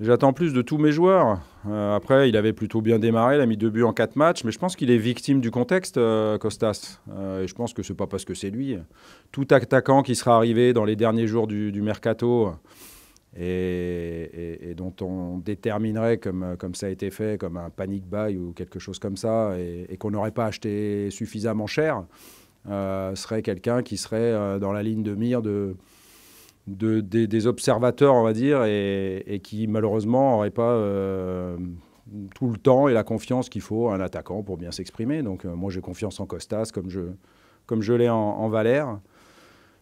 J'attends plus de tous mes joueurs. Euh, après, il avait plutôt bien démarré, il a mis deux buts en quatre matchs, mais je pense qu'il est victime du contexte, euh, Costas. Euh, et je pense que c'est pas parce que c'est lui. Tout attaquant qui sera arrivé dans les derniers jours du, mercato et, dont on déterminerait, comme, comme, ça a été fait, comme un panic buy ou quelque chose comme ça, et qu'on n'aurait pas acheté suffisamment cher, serait quelqu'un qui serait dans la ligne de mire de des, observateurs, on va dire, et, qui malheureusement n'auraient pas euh, tout le temps et la confiance qu'il faut à un attaquant pour bien s'exprimer. Donc euh, moi j'ai confiance en Costas comme je, comme je l'ai en, Valère.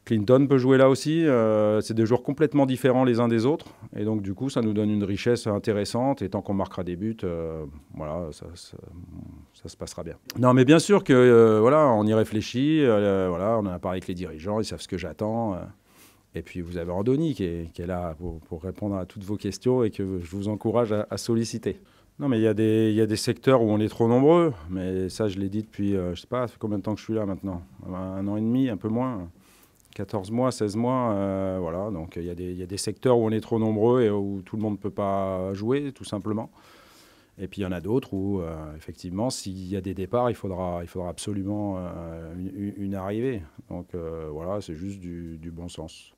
Clinton peut jouer là aussi. Euh, c'est des joueurs complètement différents les uns des autres. Et donc du coup ça nous donne une richesse intéressante. Et tant qu'on marquera des buts, voilà, ça, se passera bien. Non mais bien sûr que voilà, on y réfléchit. voilà, on en a parlé avec les dirigeants, ils savent ce que j'attends. Et puis vous avez Andoni qui est, là pour, répondre à toutes vos questions et que je vous encourage à, solliciter. Non, mais il y, a des, il y, a des secteurs où on est trop nombreux, mais ça je l'ai dit depuis, euh, je sais pas, ça fait combien de temps que je suis là maintenant Un an et demi, un peu moins 14 mois, 16 mois, euh, voilà. Donc il y, a des, y, a des secteurs où on est trop nombreux et où tout le monde ne peut pas jouer, tout simplement. Et puis il y en a d'autres où, euh, effectivement, s'il y a des départs, il faudra, il faudra absolument une, arrivée. Donc voilà, c'est juste du, bon sens.